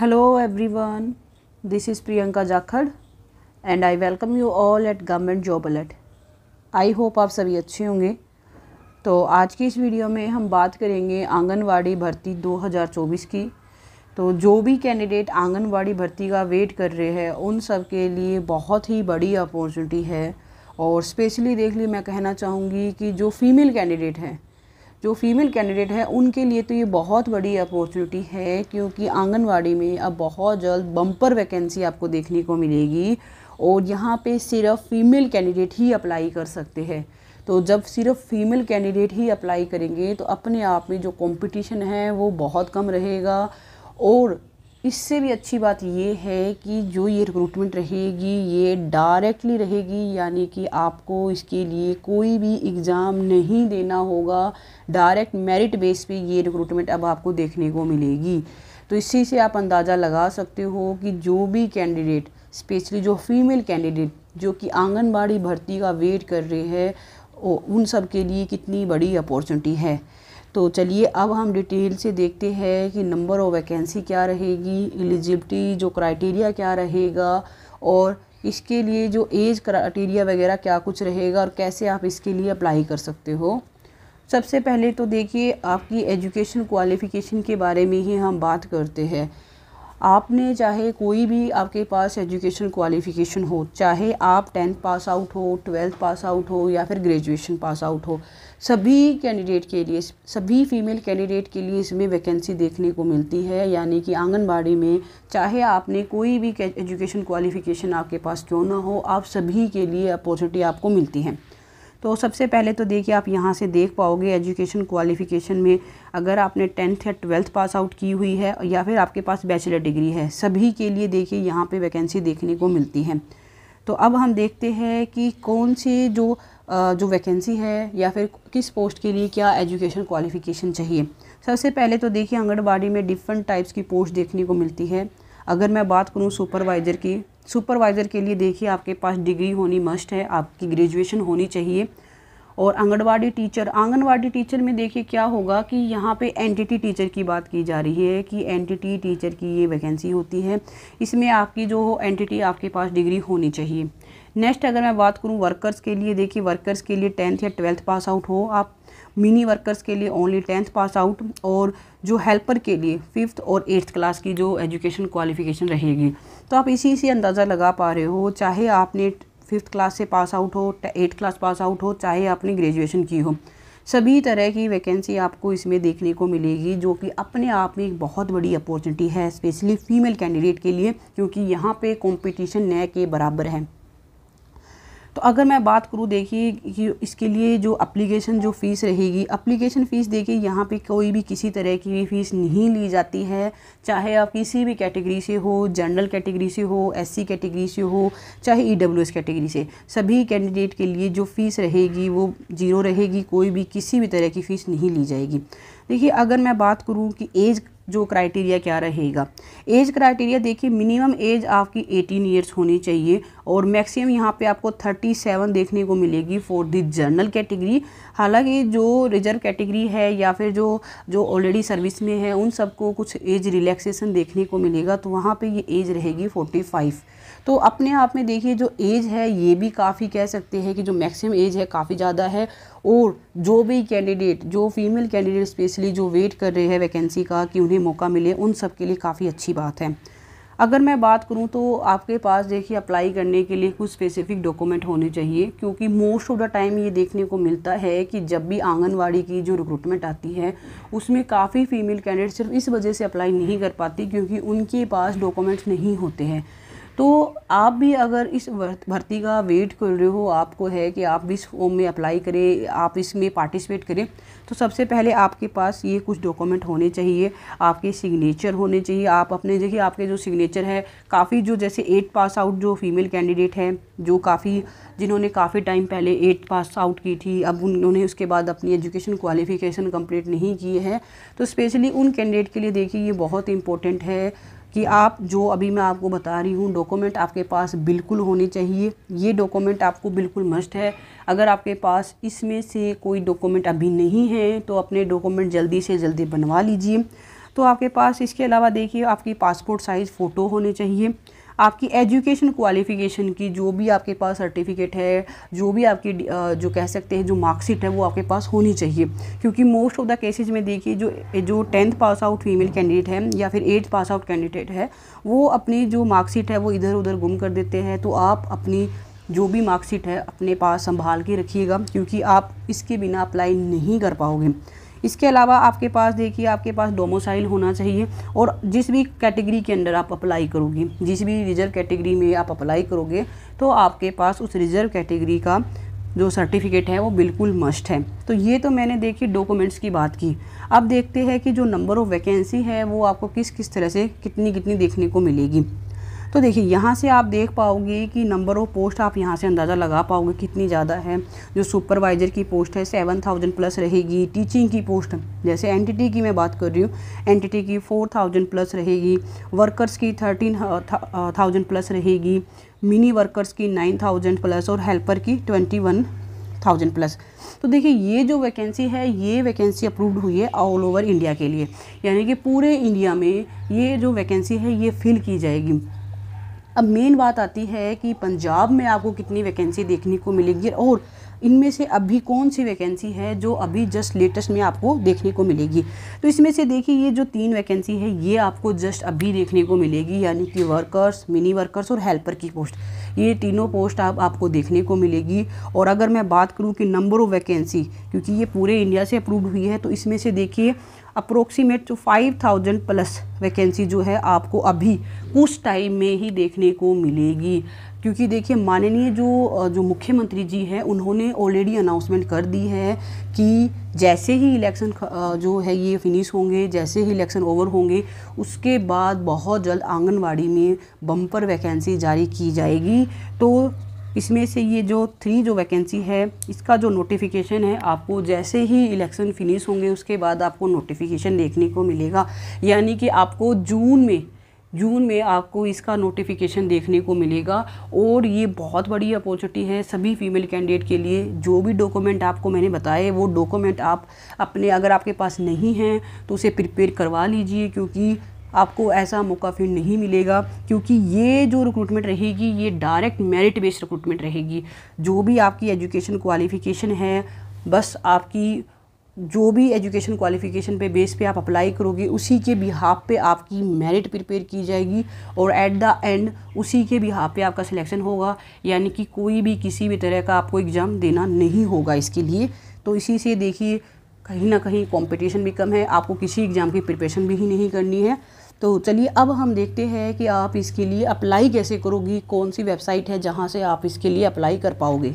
hello everyone this is Priyanka Jakhar and I welcome you all at government job alert I hope आप सभी अच्छे होंगे तो आज की इस वीडियो में हम बात करेंगे आंगनवाड़ी भर्ती 2024 की तो जो भी कैंडिडेट आंगनवाड़ी भर्ती का वेट कर रहे हैं उन सब के लिए बहुत ही बड़ी अपॉर्चुनिटी है और स्पेशली देख ली मैं कहना चाहूँगी कि जो फीमेल कैंडिडेट हैं जो फीमेल कैंडिडेट हैं उनके लिए तो ये बहुत बड़ी अपॉर्चुनिटी है क्योंकि आंगनवाड़ी में अब बहुत जल्द बम्पर वैकेंसी आपको देखने को मिलेगी और यहाँ पे सिर्फ फीमेल कैंडिडेट ही अप्लाई कर सकते हैं तो जब सिर्फ फीमेल कैंडिडेट ही अप्लाई करेंगे तो अपने आप में जो कंपटीशन है वो बहुत कम रहेगा और इससे भी अच्छी बात ये है कि जो ये रिक्रूटमेंट रहेगी ये डायरेक्टली रहेगी यानी कि आपको इसके लिए कोई भी एग्ज़ाम नहीं देना होगा डायरेक्ट मेरिट बेस पे ये रिक्रूटमेंट अब आपको देखने को मिलेगी तो इसी से आप अंदाज़ा लगा सकते हो कि जो भी कैंडिडेट स्पेशली जो फीमेल कैंडिडेट जो कि आंगनबाड़ी भर्ती का वेट कर रहे हैं उन सब के लिए कितनी बड़ी अपॉर्चुनिटी है तो चलिए अब हम डिटेल से देखते हैं कि नंबर ऑफ वैकेंसी क्या रहेगी एलिजिबिलिटी जो क्राइटेरिया क्या रहेगा और इसके लिए जो एज क्राइटेरिया वगैरह क्या कुछ रहेगा और कैसे आप इसके लिए अप्लाई कर सकते हो सबसे पहले तो देखिए आपकी एजुकेशन क्वालिफ़िकेशन के बारे में ही हम बात करते हैं आपने चाहे कोई भी आपके पास एजुकेशन क्वालिफ़िकेशन हो चाहे आप टेंथ पास आउट हो ट्वेल्थ पास आउट हो या फिर ग्रेजुएशन पास आउट हो सभी कैंडिडेट के लिए सभी फीमेल कैंडिडेट के लिए इसमें वैकेंसी देखने को मिलती है यानी कि आंगनबाड़ी में चाहे आपने कोई भी एजुकेशन क्वालिफ़िकेशन आपके पास क्यों ना हो आप सभी के लिए अपॉर्चुनिटी आपको मिलती है तो सबसे पहले तो देखिए आप यहाँ से देख पाओगे एजुकेशन क्वालिफ़िकेशन में अगर आपने टेंथ या ट्वेल्थ पास आउट की हुई है या फिर आपके पास बैचलर डिग्री है सभी के लिए देखिए यहाँ पे वैकेंसी देखने को मिलती है तो अब हम देखते हैं कि कौन से जो जो वैकेंसी है या फिर किस पोस्ट के लिए क्या एजुकेशन क्वालिफ़िकेशन चाहिए सबसे पहले तो देखिए आंगनबाड़ी में डिफरेंट टाइप्स की पोस्ट देखने को मिलती है अगर मैं बात करूँ सुपरवाइज़र की सुपरवाइज़र के लिए देखिए आपके पास डिग्री होनी मस्ट है आपकी ग्रेजुएशन होनी चाहिए और आंगनवाड़ी टीचर आंगनवाड़ी टीचर में देखिए क्या होगा कि यहाँ पे एंटिटी टीचर की बात की जा रही है कि एंटिटी टीचर की ये वैकेंसी होती है इसमें आपकी जो हो एंटिटी आपके पास डिग्री होनी चाहिए नेक्स्ट अगर मैं बात करूँ वर्कर्स के लिए देखिए वर्कर्स के लिए टेंथ या ट्वेल्थ पास आउट हो आप मिनी वर्कर्स के लिए ओनली टेंथ पास आउट और जो हेल्पर के लिए फिफ्थ और एट्थ क्लास की जो एजुकेशन क्वालिफिकेशन रहेगी तो आप इसी से अंदाज़ा लगा पा रहे हो चाहे आपने फिफ्थ क्लास से पास आउट हो एट्थ क्लास पास आउट हो चाहे आपने ग्रेजुएशन की हो सभी तरह की वैकेंसी आपको इसमें देखने को मिलेगी जो कि अपने आप में एक बहुत बड़ी अपॉर्चुनिटी है स्पेशली फीमेल कैंडिडेट के लिए क्योंकि यहाँ पे कंपटीशन नए के बराबर है तो अगर मैं बात करूँ देखिए कि इसके लिए जो अप्लीकेशन जो फ़ीस रहेगी अप्लीकेशन फ़ीस देखिए यहाँ पे कोई भी किसी तरह की भी फ़ीस नहीं ली जाती है चाहे आप किसी भी कैटेगरी से हो जनरल कैटेगरी से हो एससी कैटेगरी से हो चाहे ईडब्ल्यूएस e कैटेगरी से सभी कैंडिडेट के लिए जो फ़ीस रहेगी वो ज़ीरो रहेगी कोई भी किसी भी तरह की फ़ीस नहीं ली जाएगी देखिए अगर मैं बात करूँ कि एज जो क्राइटेरिया क्या रहेगा एज क्राइटेरिया देखिए मिनिमम एज आपकी 18 इयर्स होनी चाहिए और मैक्सिमम यहाँ पे आपको 37 देखने को मिलेगी फॉर दी जर्नल कैटेगरी हालांकि जो रिजर्व कैटेगरी है या फिर जो जो ऑलरेडी सर्विस में है उन सबको कुछ एज रिलैक्सेशन देखने को मिलेगा तो वहाँ पर ये एज रहेगी फोर्टी तो अपने आप में देखिए जो एज है ये भी काफ़ी कह सकते हैं कि जो मैक्सिमम एज है काफ़ी ज़्यादा है और जो भी कैंडिडेट जो फीमेल कैंडिडेट स्पेशली जो वेट कर रहे हैं वैकेंसी का कि उन्हें मौका मिले उन सब के लिए काफ़ी अच्छी बात है अगर मैं बात करूं तो आपके पास देखिए अप्लाई करने के लिए कुछ स्पेसिफिक डॉक्यूमेंट होने चाहिए क्योंकि मोस्ट ऑफ द टाइम ये देखने को मिलता है कि जब भी आंगनवाड़ी की जो रिक्रूटमेंट आती है उसमें काफ़ी फीमेल कैंडिडेट सिर्फ इस वजह से अप्लाई नहीं कर पाती क्योंकि उनके पास डॉक्यूमेंट्स नहीं होते हैं तो आप भी अगर इस भर्ती का वेट कर रहे हो आपको है कि आप इस फॉर्म में अप्लाई करें आप इसमें पार्टिसिपेट करें तो सबसे पहले आपके पास ये कुछ डॉक्यूमेंट होने चाहिए आपके सिग्नेचर होने चाहिए आप अपने देखिए आपके जो सिग्नेचर है काफ़ी जो जैसे एट पास आउट जो फीमेल कैंडिडेट हैं जो काफ़ी जिन्होंने काफ़ी टाइम पहले एट पास आउट की थी अब उन्होंने उसके बाद अपनी एजुकेशन क्वालिफिकेशन कम्प्लीट नहीं की है तो स्पेशली उन कैंडिडेट के लिए देखिए ये बहुत इंपॉर्टेंट है कि आप जो अभी मैं आपको बता रही हूँ डॉक्यूमेंट आपके पास बिल्कुल होने चाहिए ये डॉक्यूमेंट आपको बिल्कुल मस्ट है अगर आपके पास इसमें से कोई डॉक्यूमेंट अभी नहीं है तो अपने डॉक्यूमेंट जल्दी से जल्दी बनवा लीजिए तो आपके पास इसके अलावा देखिए आपकी पासपोर्ट साइज़ फ़ोटो होने चाहिए आपकी एजुकेशन क्वालिफिकेशन की जो भी आपके पास सर्टिफिकेट है जो भी आपकी जो कह सकते हैं जो मार्कशीट है वो आपके पास होनी चाहिए क्योंकि मोस्ट ऑफ द केसेज में देखिए जो जो tenth pass out female candidate है या फिर एट्थ पास आउट कैंडिडेट है वो अपनी जो मार्कशीट है वो इधर उधर गुम कर देते हैं तो आप अपनी जो भी मार्कशीट है अपने पास संभाल के रखिएगा क्योंकि आप इसके बिना अप्लाई नहीं कर पाओगे इसके अलावा आपके पास देखिए आपके पास डोमोसाइल होना चाहिए और जिस भी कैटेगरी के अंडर आप अप्लाई करोगे जिस भी रिजर्व कैटेगरी में आप अप्लाई करोगे तो आपके पास उस रिजर्व कैटेगरी का जो सर्टिफिकेट है वो बिल्कुल मस्ट है तो ये तो मैंने देखी डॉक्यूमेंट्स की बात की अब देखते हैं कि जो नंबर ऑफ़ वैकेंसी है वो आपको किस किस तरह से कितनी कितनी देखने को मिलेगी तो देखिए यहाँ से आप देख पाओगे कि नंबर ऑफ़ पोस्ट आप यहाँ से अंदाज़ा लगा पाओगे कितनी ज़्यादा है जो सुपरवाइज़र की पोस्ट है सेवन थाउजेंड प्लस रहेगी टीचिंग की पोस्ट जैसे एनटीटी की मैं बात कर रही हूँ एनटीटी की फोर थाउजेंड प्लस रहेगी वर्कर्स की थर्टीन थाउजेंड प्लस रहेगी मिनी वर्कर्स की नाइन थाउजेंड प्लस और हेल्पर की ट्वेंटी वन थाउजेंड प्लस तो देखिए ये जो वैकेंसी है ये वैकेंसी अप्रूव्ड हुई है ऑल ओवर इंडिया के लिए यानी कि पूरे इंडिया में ये जो वैकेंसी है ये फिल की जाएगी अब मेन बात आती है कि पंजाब में आपको कितनी वैकेंसी देखने को मिलेगी और इनमें से अभी कौन सी वैकेंसी है जो अभी जस्ट लेटेस्ट में आपको देखने को मिलेगी तो इसमें से देखिए ये जो तीन वैकेंसी है ये आपको जस्ट अभी देखने को मिलेगी यानी कि वर्कर्स मिनी वर्कर्स और हेल्पर की पोस्ट ये तीनों पोस्ट आप आपको देखने को मिलेगी और अगर मैं बात करूँ कि नंबर ऑफ़ वैकेंसी क्योंकि ये पूरे इंडिया से अप्रूव हुई है तो इसमें से देखिए approximate two five thousand plus vacancy जो है आपको अभी कुछ टाइम में ही देखने को मिलेगी क्योंकि देखिए माननीय जो जो मुख्यमंत्री जी हैं उन्होंने ऑलरेडी अनाउंसमेंट कर दी है कि जैसे ही इलेक्शन जो है ये फिनिश होंगे जैसे ही इलेक्शन ओवर होंगे उसके बाद बहुत जल्द आंगनवाड़ी में बम्पर वैकेंसी जारी की जाएगी तो इसमें से ये जो थ्री जो वैकेंसी है इसका जो नोटिफिकेशन है आपको जैसे ही इलेक्शन फिनिश होंगे उसके बाद आपको नोटिफिकेशन देखने को मिलेगा यानी कि आपको जून में जून में आपको इसका नोटिफिकेशन देखने को मिलेगा और ये बहुत बड़ी अपॉर्चुनिटी है सभी फीमेल कैंडिडेट के लिए जो भी डॉक्यूमेंट आपको मैंने बताए वो डॉक्यूमेंट आप अपने अगर आपके पास नहीं हैं तो उसे प्रिपेयर करवा लीजिए क्योंकि आपको ऐसा मौका फिर नहीं मिलेगा क्योंकि ये जो रिक्रूटमेंट रहेगी ये डायरेक्ट मेरिट बेस्ड रिक्रूटमेंट रहेगी जो भी आपकी एजुकेशन क्वालिफ़िकेशन है बस आपकी जो भी एजुकेशन क्वालिफ़िकेशन पे बेस पे आप अप्लाई करोगे उसी के बिहाफ पे आपकी मेरिट प्रिपेयर की जाएगी और एट द एंड उसी के बिहाफ पे आपका सिलेक्शन होगा यानी कि कोई भी किसी भी तरह का आपको एग्ज़ाम देना नहीं होगा इसके लिए तो इसी से देखिए कहीं ना कहीं कंपटीशन भी कम है आपको किसी एग्ज़ाम की प्रिपरेशन भी ही नहीं करनी है तो चलिए अब हम देखते हैं कि आप इसके लिए अप्लाई कैसे करोगी कौन सी वेबसाइट है जहाँ से आप इसके लिए अप्लाई कर पाओगे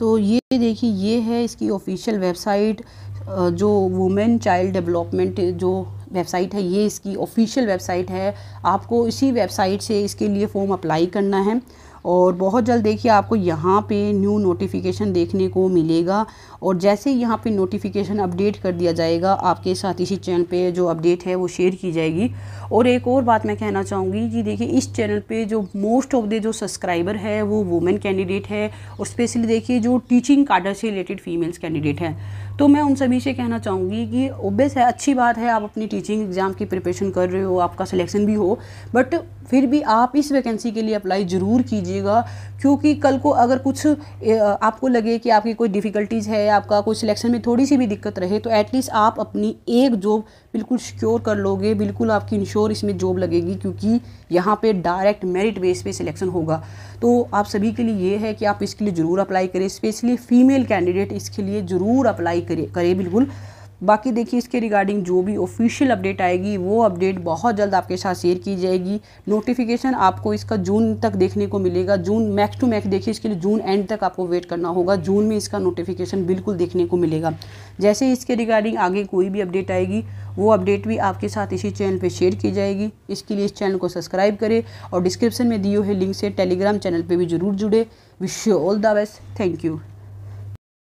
तो ये देखिए ये है इसकी ऑफिशियल वेबसाइट जो वुमेन चाइल्ड डेवलपमेंट जो वेबसाइट है ये इसकी ऑफिशियल वेबसाइट है आपको इसी वेबसाइट से इसके लिए फॉर्म अप्लाई करना है और बहुत जल्द देखिए आपको यहाँ पे न्यू नोटिफिकेशन देखने को मिलेगा और जैसे ही यहाँ पे नोटिफिकेशन अपडेट कर दिया जाएगा आपके साथ इसी चैनल पे जो अपडेट है वो शेयर की जाएगी और एक और बात मैं कहना चाहूँगी कि देखिए इस चैनल पे जो मोस्ट ऑफ द जो सब्सक्राइबर है वो वुमेन कैंडिडेट है और स्पेशली देखिए जो टीचिंग काडर से रिलेटेड फीमेल्स कैंडिडेट हैं तो मैं उन सभी से कहना चाहूँगी कि ओबियस है अच्छी बात है आप अपनी टीचिंग एग्ज़ाम की प्रिपरेशन कर रहे हो आपका सिलेक्शन भी हो बट फिर भी आप इस वैकेंसी के लिए अप्लाई ज़रूर कीजिएगा क्योंकि कल को अगर कुछ आपको लगे कि आपकी कोई डिफ़िकल्टीज़ है आपका कोई सिलेक्शन में थोड़ी सी भी दिक्कत रहे तो एटलीस्ट आप अपनी एक जॉब बिल्कुल श्योर कर लोगे बिल्कुल आपकी इंश्योर इसमें जॉब लगेगी क्योंकि यहाँ पे डायरेक्ट मेरिट बेस पे सिलेक्शन होगा तो आप सभी के लिए ये है कि आप इसके लिए ज़रूर अप्लाई करें स्पेशली फीमेल कैंडिडेट इसके लिए ज़रूर अप्लाई करिए करिए बिल्कुल बाकी देखिए इसके रिगार्डिंग जो भी ऑफिशियल अपडेट आएगी वो अपडेट बहुत जल्द आपके साथ शेयर की जाएगी नोटिफिकेशन आपको इसका जून तक देखने को मिलेगा जून मैक्स टू मैक्स देखिए इसके लिए जून एंड तक आपको वेट करना होगा जून में इसका नोटिफिकेशन बिल्कुल देखने को मिलेगा जैसे इसके रिगार्डिंग आगे कोई भी अपडेट आएगी वो अपडेट भी आपके साथ इसी चैनल पर शेयर की जाएगी इसके लिए इस चैनल को सब्सक्राइब करें और डिस्क्रिप्शन में दिए हुए लिंक से टेलीग्राम चैनल पर भी जरूर जुड़े wish you all the best thank you